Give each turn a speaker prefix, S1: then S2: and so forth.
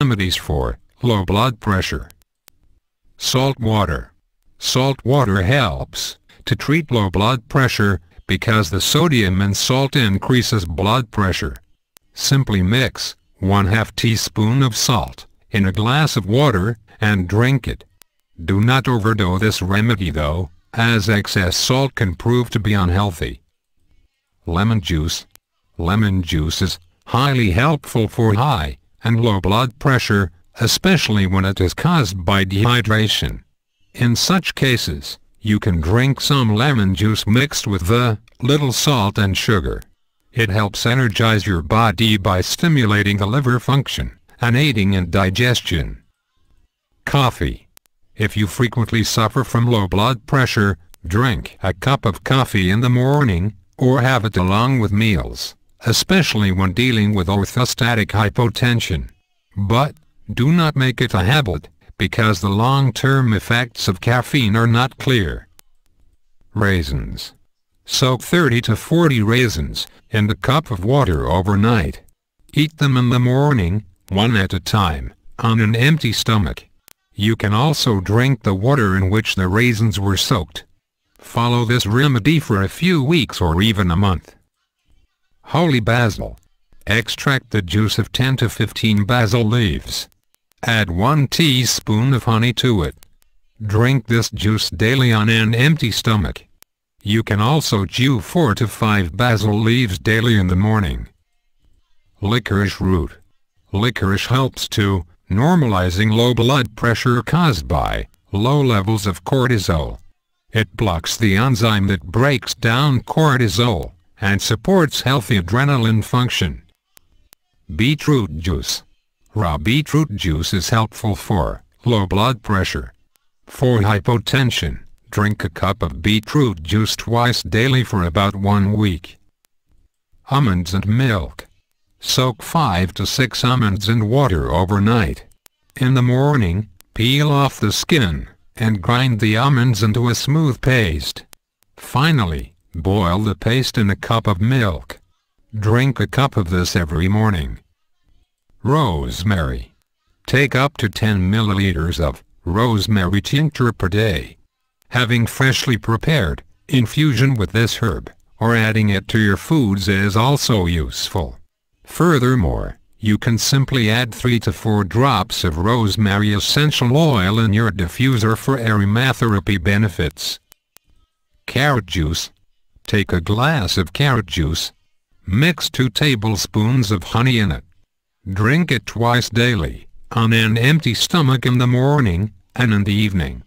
S1: Remedies for low blood pressure. Salt water. Salt water helps to treat low blood pressure because the sodium in salt increases blood pressure. Simply mix 1 half teaspoon of salt in a glass of water and drink it. Do not overdose this remedy though, as excess salt can prove to be unhealthy. Lemon juice. Lemon juice is highly helpful for high and low blood pressure, especially when it is caused by dehydration. In such cases, you can drink some lemon juice mixed with the little salt and sugar. It helps energize your body by stimulating the liver function and aiding in digestion. Coffee. If you frequently suffer from low blood pressure, drink a cup of coffee in the morning, or have it along with meals especially when dealing with orthostatic hypotension. But, do not make it a habit, because the long-term effects of caffeine are not clear. Raisins. Soak 30 to 40 raisins in a cup of water overnight. Eat them in the morning, one at a time, on an empty stomach. You can also drink the water in which the raisins were soaked. Follow this remedy for a few weeks or even a month. Holy basil. Extract the juice of 10 to 15 basil leaves. Add 1 teaspoon of honey to it. Drink this juice daily on an empty stomach. You can also chew 4 to 5 basil leaves daily in the morning. Licorice root. Licorice helps to normalizing low blood pressure caused by low levels of cortisol. It blocks the enzyme that breaks down cortisol and supports healthy adrenaline function. Beetroot juice. Raw beetroot juice is helpful for low blood pressure. For hypotension, drink a cup of beetroot juice twice daily for about one week. Almonds and milk. Soak 5 to 6 almonds in water overnight. In the morning, peel off the skin, and grind the almonds into a smooth paste. Finally, Boil the paste in a cup of milk. Drink a cup of this every morning. Rosemary. Take up to 10 milliliters of rosemary tincture per day. Having freshly prepared infusion with this herb or adding it to your foods is also useful. Furthermore, you can simply add 3 to 4 drops of rosemary essential oil in your diffuser for aromatherapy benefits. Carrot juice Take a glass of carrot juice. Mix 2 tablespoons of honey in it. Drink it twice daily, on an empty stomach in the morning, and in the evening.